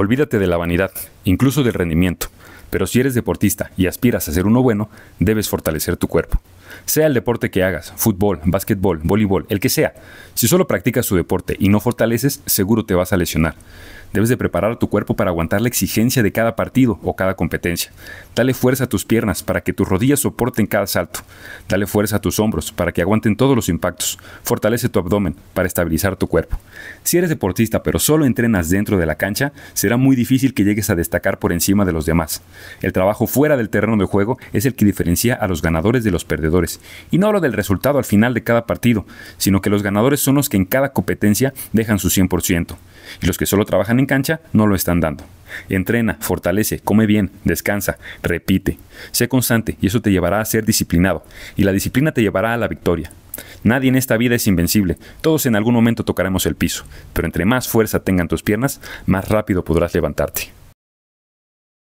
Olvídate de la vanidad, incluso del rendimiento, pero si eres deportista y aspiras a ser uno bueno, debes fortalecer tu cuerpo. Sea el deporte que hagas, fútbol, básquetbol, voleibol, el que sea, si solo practicas tu deporte y no fortaleces, seguro te vas a lesionar. Debes de preparar tu cuerpo para aguantar la exigencia de cada partido o cada competencia. Dale fuerza a tus piernas para que tus rodillas soporten cada salto. Dale fuerza a tus hombros para que aguanten todos los impactos. Fortalece tu abdomen para estabilizar tu cuerpo. Si eres deportista pero solo entrenas dentro de la cancha, será muy difícil que llegues a destacar por encima de los demás. El trabajo fuera del terreno de juego es el que diferencia a los ganadores de los perdedores y no hablo del resultado al final de cada partido, sino que los ganadores son los que en cada competencia dejan su 100%. Y los que solo trabajan en cancha no lo están dando. Entrena, fortalece, come bien, descansa, repite. Sé constante y eso te llevará a ser disciplinado. Y la disciplina te llevará a la victoria. Nadie en esta vida es invencible. Todos en algún momento tocaremos el piso. Pero entre más fuerza tengan tus piernas, más rápido podrás levantarte.